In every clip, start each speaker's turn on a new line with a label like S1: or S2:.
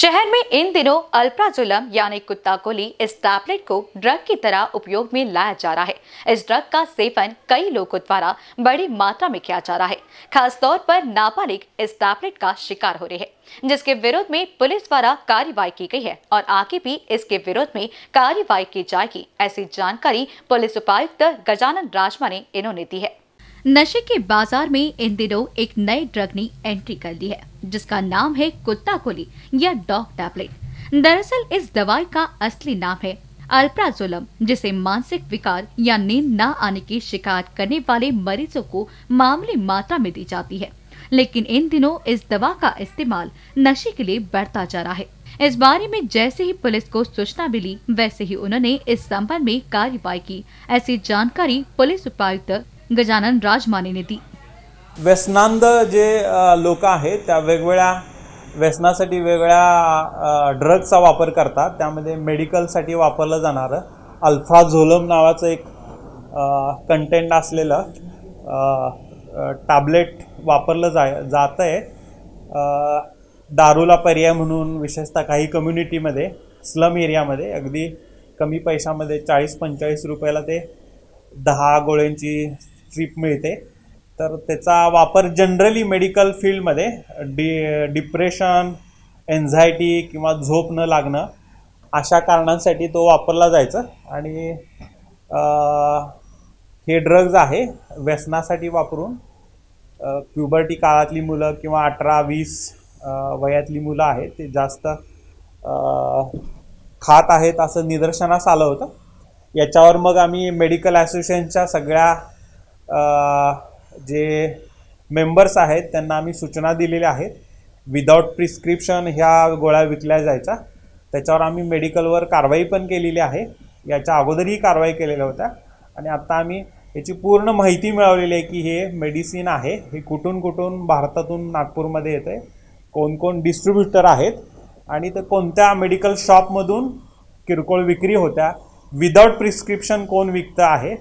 S1: शहर में इन दिनों अल्प्राजुलम यानी कुत्ता कोली इस टैबलेट को ड्रग की तरह उपयोग में लाया जा रहा है इस ड्रग का सेवन कई लोगों द्वारा बड़ी मात्रा में किया जा रहा है खासतौर पर नाबालिग इस टैबलेट का शिकार हो रहे हैं जिसके विरोध में पुलिस द्वारा कार्यवाही की गई है और आगे भी इसके विरोध में कार्यवाही की जाएगी ऐसी जानकारी पुलिस उपायुक्त गजानन राजमा ने इन्होंने दी है नशे के बाजार में इन दिनों एक नए ड्रग ने एंट्री कर ली है जिसका नाम है कुत्ता कोली या डॉग टैबलेट दरअसल इस दवाई का असली नाम है अल्प्राजोलम जिसे मानसिक विकार या नींद न आने की शिकायत करने वाले मरीजों को मामूली मात्रा में दी जाती है लेकिन इन दिनों इस दवा का इस्तेमाल नशे के लिए बढ़ता जा रहा है इस बारे में जैसे ही पुलिस को सूचना मिली वैसे ही उन्होंने इस संबंध में कार्रवाई की ऐसी जानकारी पुलिस उपायुक्त गजानन राज ती
S2: व्यसनांद जे लोक आहेत त्या वेगवेगळ्या व्यसनासाठी वेगवेगळ्या ड्रग्सचा वापर करतात त्यामध्ये मेडिकलसाठी वापरलं जाणारं झोलम नावाचं एक कंटेंट असलेलं टॅबलेट वापरलं जा जातं आहे दारूला पर्याय म्हणून विशेषतः काही कम्युनिटीमध्ये स्लम एरियामध्ये अगदी कमी पैशामध्ये चाळीस पंचेचाळीस रुपयाला ते दहा गोळ्यांची ट्रीप मिळते तर त्याचा वापर जनरली मेडिकल फील्डमध्ये डि डिप्रेशन एन्झायटी किंवा झोप न लागणं अशा कारणांसाठी तो वापरला जायचा आणि हे ड्रग्ज आहे व्यसनासाठी वापरून प्युबर्टी काळातली मुलं किंवा अठरा वीस वयातली मुलं आहेत ते जास्त खात आहेत असं निदर्शनास आलं होतं याच्यावर मग आम्ही मेडिकल असोसिएशनच्या सगळ्या जे मेंबर्स आहेत त्यांना आम्ही सूचना दिलेल्या आहेत विदाऊट प्रिस्क्रिप्शन ह्या गोळ्या विकल्या जायच्या त्याच्यावर आम्ही मेडिकलवर कारवाई पण केलेली आहे याच्या अगोदरही कारवाई केलेल्या होत्या आणि आत्ता आम्ही याची पूर्ण माहिती मिळवलेली आहे की हे मेडिसिन आहे हे कुठून कुठून भारतातून नागपूरमध्ये येते कोणकोण डिस्ट्रीब्युटर आहेत आणि ते कोणत्या मेडिकल शॉपमधून किरकोळ विक्री होत्या विदाऊट प्रिस्क्रिप्शन कोण विकतं आहे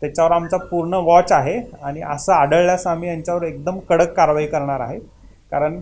S2: त्याच्यावर आमचा पूर्ण वॉच आहे आणि असं आढळल्यास आम्ही यांच्यावर एकदम कडक कारवाई करणार आहे कारण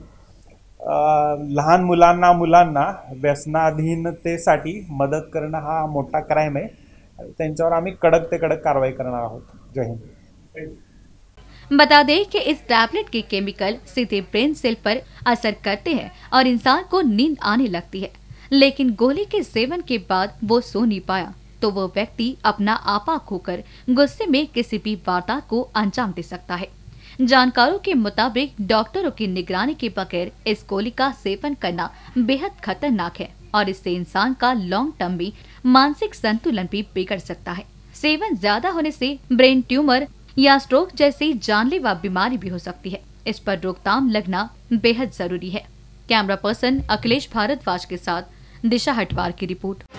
S2: लहान मुलांना मुलांना व्यसनाधीनतेसाठी मदत करणं हा मोठा क्राईम आहे त्यांच्यावर आम्ही कडक ते कडक कारवाई करणार
S1: आहोत जय हिंद बता दें कि इस टैबलेट के केमिकल सीधे ब्रेन सेल पर असर करते हैं और इंसान को नींद आने लगती है लेकिन गोली के सेवन के बाद वो सो नहीं पाया तो वह व्यक्ति अपना आपा खोकर गुस्से में किसी भी वारदात को अंजाम दे सकता है जानकारों के मुताबिक डॉक्टरों की निगरानी के बगैर इस गोली का सेवन करना बेहद खतरनाक है और इससे इंसान का लॉन्ग टर्म भी मानसिक संतुलन भी बिगड़ सकता है सेवन ज्यादा होने से ब्रेन ट्यूमर या स्ट्रोक जैसी जानलेवा बीमारी भी हो सकती है इस पर रोकथाम लगना बेहद जरूरी है कैमरा पर्सन अखिलेश भारद्वाज के साथ दिशा हटवार की रिपोर्ट